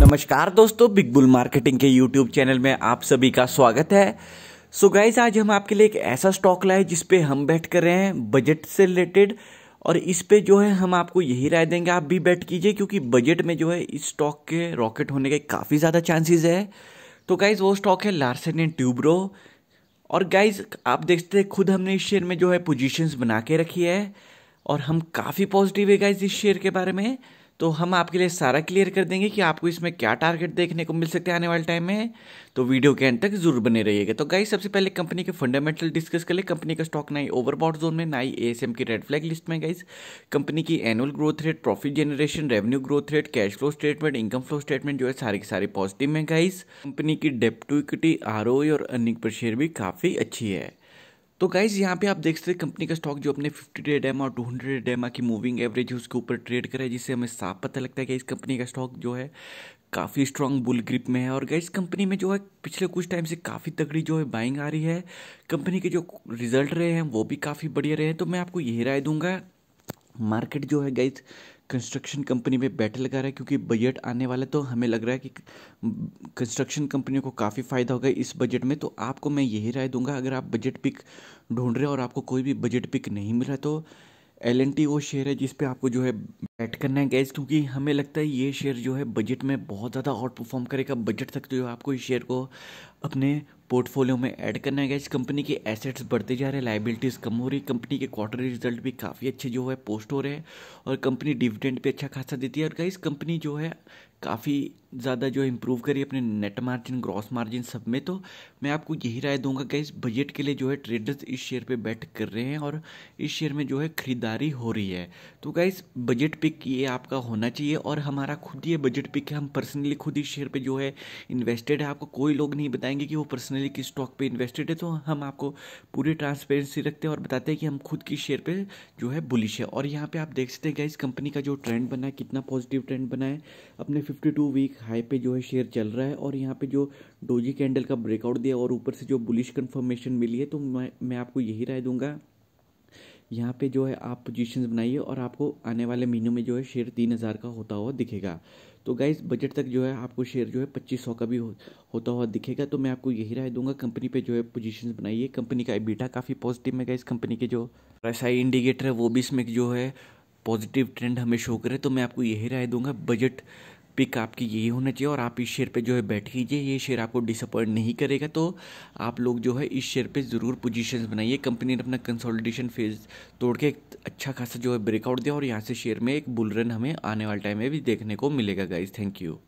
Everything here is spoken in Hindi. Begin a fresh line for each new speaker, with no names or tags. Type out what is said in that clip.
नमस्कार दोस्तों बिग बुल मार्केटिंग के यूट्यूब चैनल में आप सभी का स्वागत है सो so गाइज आज हम आपके लिए एक ऐसा स्टॉक लाए जिसपे हम बैठ कर रहे हैं बजट से रिलेटेड और इस पे जो है हम आपको यही राय देंगे आप भी बैट कीजिए क्योंकि बजट में जो है इस स्टॉक के रॉकेट होने के काफ़ी ज़्यादा चांसेस है तो गाइज वो स्टॉक है लार्सन एंड ट्यूब्रो और गाइज आप देखते हैं खुद हमने इस शेयर में जो है पोजीशंस बना के रखी है और हम काफ़ी पॉजिटिव है गाइज इस शेयर के बारे में तो हम आपके लिए सारा क्लियर कर देंगे कि आपको इसमें क्या टारगेट देखने को मिल सकते हैं आने वाले टाइम में तो वीडियो के एंड तक जरूर बने रहिएगा तो गाइस सबसे पहले कंपनी के फंडामेंटल डिस्कस कर ले कंपनी का स्टॉक ना ही ओवरबॉट जोन में ना ही एएसएम की रेड फ्लैग लिस्ट में गाइस कंपनी की annual growth rate profit generation revenue growth rate cash flow statement income flow statement जो है सारी के सारी पॉजिटिव में गाइस कंपनी की डेप टू इक्विटी आर और अर्निंग पर शेयर भी काफ़ी अच्छी है तो गाइज यहाँ पे आप देख सकते हैं कंपनी का स्टॉक जो अपने 50 डे डेमा और 200 डे डेमा की मूविंग एवरेज है उसके ऊपर ट्रेड करा है जिससे हमें साफ पता लगता है कि इस कंपनी का स्टॉक जो है काफ़ी स्ट्रॉन्ग बुल ग्रिप में है और गैस कंपनी में जो है पिछले कुछ टाइम से काफ़ी तगड़ी जो है बाइंग आ रही है कंपनी के जो रिजल्ट रहे हैं वो भी काफ़ी बढ़िया रहे हैं तो मैं आपको यही राय दूंगा मार्केट जो है गैस कंस्ट्रक्शन कंपनी पे बैठे लगा रहा है क्योंकि बजट आने वाला है तो हमें लग रहा है कि कंस्ट्रक्शन कंपनियों को काफ़ी फ़ायदा होगा इस बजट में तो आपको मैं यही राय दूंगा अगर आप बजट पिक ढूंढ रहे हो और आपको कोई भी बजट पिक नहीं मिल रहा तो एल टी वो शेयर है जिस पे आपको जो है बैट करना है गैस क्योंकि हमें लगता है ये शेयर जो है बजट में बहुत ज़्यादा आउट परफॉर्म करेगा बजट तक तो जो है आपको इस शेयर को अपने पोर्टफोलियो में ऐड करना है इस कंपनी के एसेट्स बढ़ते जा रहे हैं लाइबिलिटीज़ कम हो रही कंपनी के क्वार्टरली रिजल्ट भी काफ़ी अच्छे जो है पोस्ट हो रहे हैं और कंपनी डिविडेंड भी अच्छा खासा देती है और गाइस कंपनी जो है काफ़ी ज़्यादा जो इम्प्रूव करी अपने नेट मार्जिन ग्रॉस मार्जिन सब में तो मैं आपको यही राय दूंगा कि इस बजट के लिए जो है ट्रेडर्स इस शेयर पे बैट कर रहे हैं और इस शेयर में जो है खरीदारी हो रही है तो गाइस बजट पिक ये आपका होना चाहिए और हमारा खुद ये बजट पिक है हम पर्सनली खुद इस शेयर पर जो है इन्वेस्टेड है आपको कोई लोग नहीं बताएंगे कि वो पर्सनली पर्सनली किस स्टॉक पे इन्वेस्टेड है तो हम आपको पूरी ट्रांसपेरेंसी रखते हैं और बताते हैं कि हम खुद की शेयर पे जो है बुलिश है और यहाँ पे आप देख सकते हैं इस कंपनी का जो ट्रेंड बना है कितना पॉजिटिव ट्रेंड बना है अपने फिफ्टी टू वीक हाई पे जो है शेयर चल रहा है और यहाँ पे जो डोजी कैंडल का ब्रेकआउट दिया और ऊपर से जो बुलिश कन्फर्मेशन मिली है तो मैं मैं आपको यही राय दूंगा यहाँ पे जो है आप पोजीशंस बनाइए और आपको आने वाले महीनों में जो है शेयर तीन हज़ार का होता हुआ दिखेगा तो गाइज बजट तक जो है आपको शेयर जो है पच्चीस सौ का भी हो, होता हुआ दिखेगा तो मैं आपको यही राय दूंगा कंपनी पे जो है पोजीशंस बनाइए कंपनी का बीटा काफ़ी पॉजिटिव है गाइज कंपनी के जो प्राइस आई इंडिकेटर है वो भी इसमें जो है पॉजिटिव ट्रेंड हमें शो करे तो मैं आपको यही राय दूंगा बजट पिक आपकी यही होना चाहिए और आप इस शेयर पे जो है बैठ कीजिए ये शेयर आपको डिसअपॉइंट नहीं करेगा तो आप लोग जो है इस शेयर पे ज़रूर पोजीशंस बनाइए कंपनी ने अपना कंसोलिडेशन फेज तोड़ के एक अच्छा खासा जो है ब्रेकआउट दिया और यहाँ से शेयर में एक बुलरन हमें आने वाले टाइम में भी देखने को मिलेगा गाइज थैंक यू